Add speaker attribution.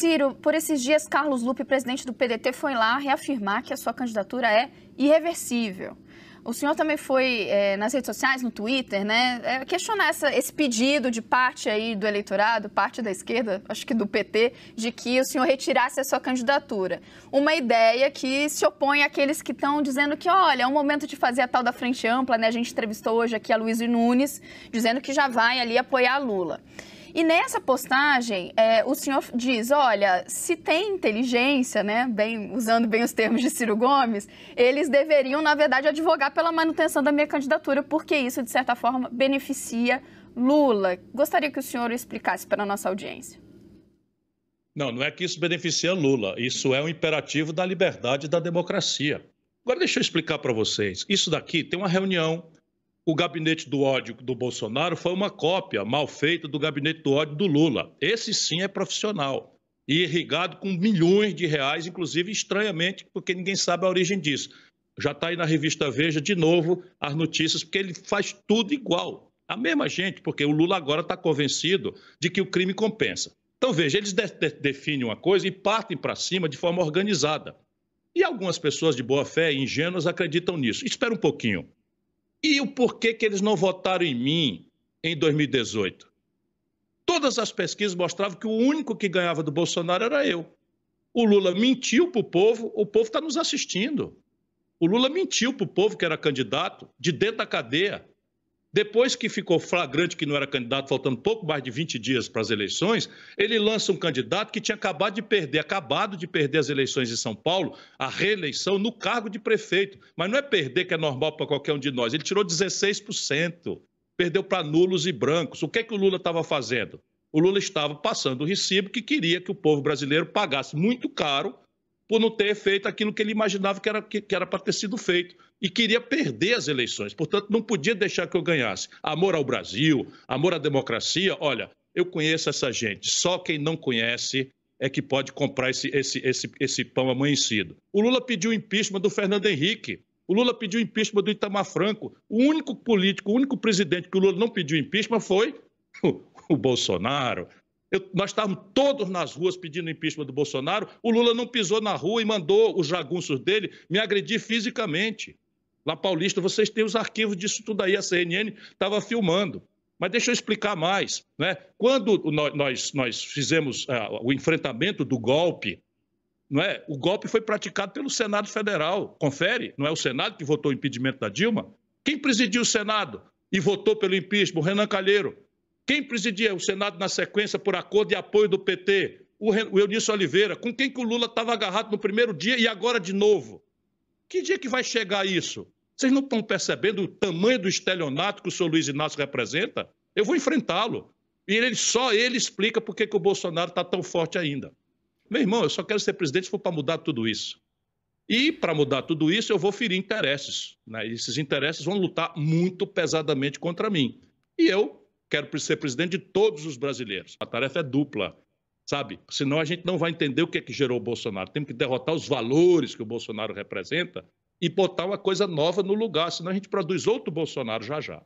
Speaker 1: Ciro, por esses dias, Carlos Lupe, presidente do PDT, foi lá reafirmar que a sua candidatura é irreversível. O senhor também foi é, nas redes sociais, no Twitter, né, é, questionar essa, esse pedido de parte aí do eleitorado, parte da esquerda, acho que do PT, de que o senhor retirasse a sua candidatura. Uma ideia que se opõe àqueles que estão dizendo que, olha, é o momento de fazer a tal da frente ampla, né? A gente entrevistou hoje aqui a Luiz Nunes, dizendo que já vai ali apoiar Lula. E nessa postagem, é, o senhor diz: olha, se tem inteligência, né, bem, usando bem os termos de Ciro Gomes, eles deveriam, na verdade, advogar pela manutenção da minha candidatura, porque isso, de certa forma, beneficia Lula. Gostaria que o senhor explicasse para a nossa audiência.
Speaker 2: Não, não é que isso beneficia Lula. Isso é um imperativo da liberdade e da democracia. Agora, deixa eu explicar para vocês. Isso daqui tem uma reunião o gabinete do ódio do Bolsonaro foi uma cópia mal feita do gabinete do ódio do Lula. Esse sim é profissional e irrigado com milhões de reais, inclusive estranhamente, porque ninguém sabe a origem disso. Já está aí na revista Veja de novo as notícias, porque ele faz tudo igual. A mesma gente, porque o Lula agora está convencido de que o crime compensa. Então veja, eles de de definem uma coisa e partem para cima de forma organizada. E algumas pessoas de boa fé e ingênuas acreditam nisso. Espera um pouquinho. E o porquê que eles não votaram em mim em 2018? Todas as pesquisas mostravam que o único que ganhava do Bolsonaro era eu. O Lula mentiu para o povo, o povo está nos assistindo. O Lula mentiu para o povo que era candidato, de dentro da cadeia. Depois que ficou flagrante que não era candidato, faltando pouco mais de 20 dias para as eleições, ele lança um candidato que tinha acabado de perder, acabado de perder as eleições de São Paulo, a reeleição no cargo de prefeito. Mas não é perder que é normal para qualquer um de nós. Ele tirou 16%, perdeu para nulos e brancos. O que é que o Lula estava fazendo? O Lula estava passando o recibo que queria que o povo brasileiro pagasse muito caro por não ter feito aquilo que ele imaginava que era que, que era para ter sido feito e queria perder as eleições. Portanto, não podia deixar que eu ganhasse. Amor ao Brasil, amor à democracia. Olha, eu conheço essa gente. Só quem não conhece é que pode comprar esse, esse, esse, esse pão amanhecido. O Lula pediu impeachment do Fernando Henrique. O Lula pediu impeachment do Itamar Franco. O único político, o único presidente que o Lula não pediu impeachment foi o Bolsonaro, eu, nós estávamos todos nas ruas pedindo impeachment do Bolsonaro. O Lula não pisou na rua e mandou os jagunços dele me agredir fisicamente. Lá Paulista, vocês têm os arquivos disso tudo aí, a CNN estava filmando. Mas deixa eu explicar mais. Né? Quando nós, nós fizemos ah, o enfrentamento do golpe, não é? o golpe foi praticado pelo Senado Federal. Confere, não é o Senado que votou o impedimento da Dilma? Quem presidiu o Senado e votou pelo impeachment? O Renan Calheiro. Quem presidia o Senado na sequência por acordo e apoio do PT? O Eunício Oliveira, com quem que o Lula estava agarrado no primeiro dia e agora de novo. Que dia que vai chegar isso? Vocês não estão percebendo o tamanho do estelionato que o senhor Luiz Inácio representa? Eu vou enfrentá-lo. E ele, só ele explica por que, que o Bolsonaro está tão forte ainda. Meu irmão, eu só quero ser presidente se for para mudar tudo isso. E para mudar tudo isso, eu vou ferir interesses. Né? E esses interesses vão lutar muito pesadamente contra mim. E eu quero ser presidente de todos os brasileiros. A tarefa é dupla, sabe? Senão a gente não vai entender o que é que gerou o Bolsonaro. Temos que derrotar os valores que o Bolsonaro representa e botar uma coisa nova no lugar, senão a gente produz outro Bolsonaro já já.